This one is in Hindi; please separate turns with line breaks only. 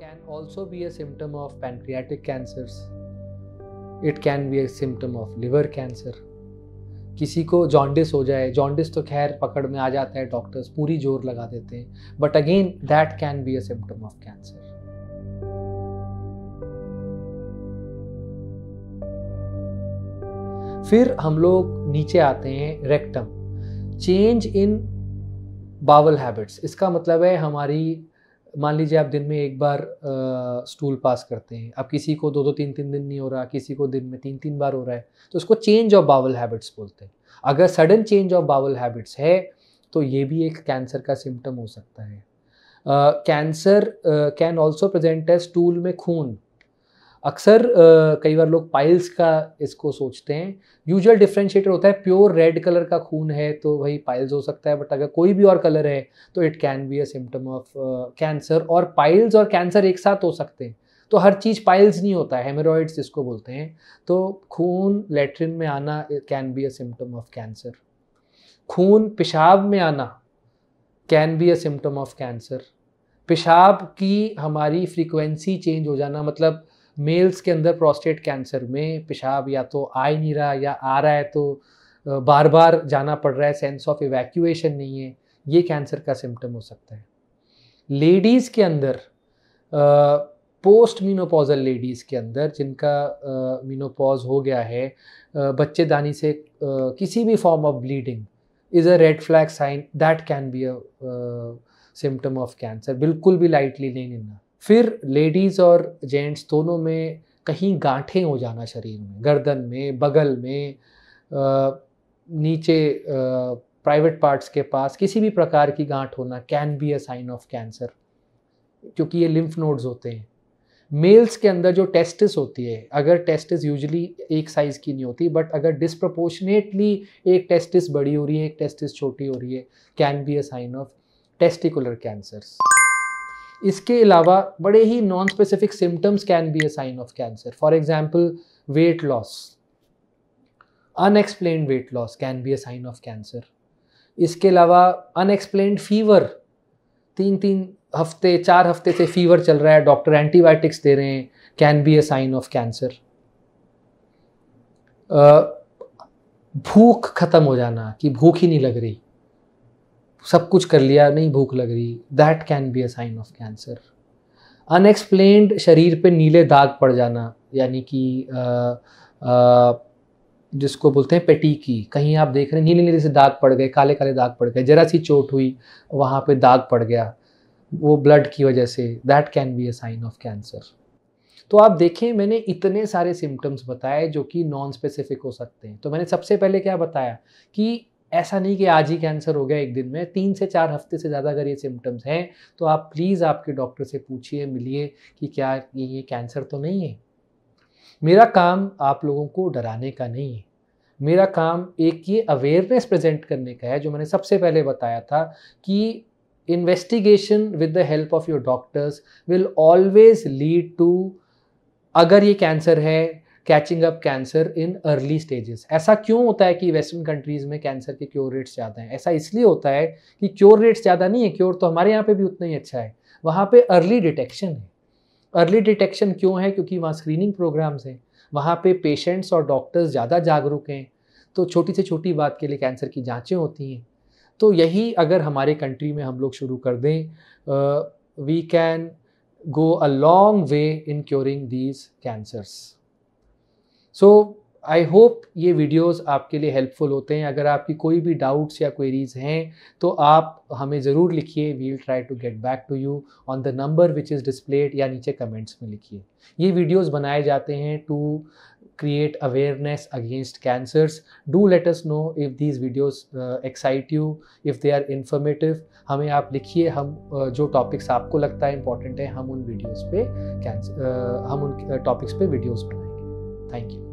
can also be a symptom of pancreatic cancers. It can be a symptom of liver cancer. किसी को जॉन्डिस हो जाए जॉन्डिस तो खैर पकड़ में आ जाता है डॉक्टर्स पूरी जोर लगा देते हैं but again that can be a symptom of cancer फिर हम लोग नीचे आते हैं rectum change in bowel habits इसका मतलब है हमारी मान लीजिए आप दिन में एक बार आ, स्टूल पास करते हैं अब किसी को दो दो तीन तीन दिन नहीं हो रहा किसी को दिन में तीन तीन बार हो रहा है तो उसको चेंज ऑफ बावल हैबिट्स बोलते हैं अगर sudden change of bowel habits है तो ये भी एक कैंसर का सिम्टम हो सकता है कैंसर कैन ऑल्सो प्रजेंट है स्टूल में खून अक्सर कई बार लोग पाइल्स का इसको सोचते हैं यूजुअल डिफ्रेंशिएटर होता है प्योर रेड कलर का खून है तो वही पाइल्स हो सकता है बट अगर कोई भी और कलर है तो it can be a symptom of cancer और पाइल्स और कैंसर एक साथ हो सकते हैं तो हर चीज़ पाइल्स नहीं होता है हेमेरॉइड्स जिसको बोलते हैं तो खून लेटरिन में आना can be a symptom of cancer खून पेशाब में आना can be a symptom of cancer पेशाब की हमारी फ्रीक्वेंसी चेंज हो जाना मतलब मेल्स के अंदर प्रोस्टेट कैंसर में पेशाब या तो आ ही नहीं रहा या आ रहा है तो बार बार जाना पड़ रहा है सेंस ऑफ इवैक्यूएशन नहीं है ये कैंसर का सिम्टम हो सकता है लेडीज़ के अंदर पोस्ट मीनोपॉजल लेडीज़ के अंदर जिनका मीनोपॉज हो गया है बच्चेदानी से किसी भी form of bleeding is a red flag sign that can be a symptom of cancer बिल्कुल भी लाइटली नहीं लेना फिर लेडीज़ और जेंट्स दोनों में कहीं गांठें हो जाना शरीर में गर्दन में बगल में आ, नीचे प्राइवेट पार्ट्स के पास किसी भी प्रकार की गांठ होना can be a sign of cancer क्योंकि ये लिम्फ नोड्स होते हैं मेल्स के अंदर जो टेस्टिस होती है अगर टेस्टिस यूजली एक साइज़ की नहीं होती बट अगर डिस्प्रपोर्शनेटली एक टेस्टिस बड़ी हो रही है एक टेस्टिस छोटी हो रही है can be a sign of testicular cancers इसके अलावा बड़े ही non specific symptoms can be a sign of cancer for example weight loss unexplained weight loss can be a sign of cancer इसके अलावा अनएक्सप्लेन फीवर तीन तीन हफ्ते चार हफ्ते से फीवर चल रहा है डॉक्टर एंटीबायोटिक्स दे रहे हैं can be a sign of cancer भूख ख़त्म हो जाना कि भूख ही नहीं लग रही सब कुछ कर लिया नहीं भूख लग रही that can be a sign of cancer unexplained शरीर पे नीले दाग पड़ जाना यानी कि जिसको बोलते हैं पेटी की कहीं आप देख रहे हैं नीले नीले से दाग पड़ गए काले काले दाग पड़ गए जरा सी चोट हुई वहाँ पे दाग पड़ गया वो ब्लड की वजह से that can be a sign of cancer तो आप देखें मैंने इतने सारे सिम्टम्स बताए जो कि नॉन स्पेसिफिक हो सकते हैं तो मैंने सबसे पहले क्या बताया कि ऐसा नहीं कि आज ही कैंसर हो गया एक दिन में तीन से चार हफ्ते से ज़्यादा अगर ये सिम्टम्स हैं तो आप प्लीज़ आपके डॉक्टर से पूछिए मिलिए कि क्या ये कैंसर तो नहीं है मेरा काम आप लोगों को डराने का नहीं है मेरा काम एक ये अवेयरनेस प्रेजेंट करने का है जो मैंने सबसे पहले बताया था कि investigation with the help of your doctors will always lead to अगर ये कैंसर है catching up cancer in early stages ऐसा क्यों होता है कि वेस्टर्न कंट्रीज़ में कैंसर के क्योर रेट्स ज़्यादा हैं ऐसा इसलिए होता है कि क्योर रेट्स ज़्यादा नहीं है क्योर तो हमारे यहाँ पे भी उतना ही अच्छा है वहाँ पे अर्ली डिटेक्शन है अर्ली डिटेक्शन क्यों है क्योंकि वहाँ स्क्रीनिंग प्रोग्राम्स हैं वहाँ पे पेशेंट्स और डॉक्टर्स ज़्यादा जागरूक हैं तो छोटी से छोटी बात के लिए कैंसर की जाँचें होती हैं तो यही अगर हमारे कंट्री में हम लोग शुरू कर दें we can go a long way in curing these cancers so I hope ये वीडियोस आपके लिए हेल्पफुल होते हैं अगर आपकी कोई भी डाउट्स या क्वेरीज हैं तो आप हमें ज़रूर लिखिए we'll try to get back to you on the number which is displayed या नीचे कमेंट्स में लिखिए ये वीडियोस बनाए जाते हैं to create awareness against cancers do let us know if these videos excite you if they are are हमें आप लिखिए हम uh, जो टॉपिक्स आपको लगता है इंपॉर्टेंट है हम उन वीडियोज़ पे कैंसर uh, हम उन टॉपिक्स uh, पे वीडियोज़ बनाएंगे थैंक यू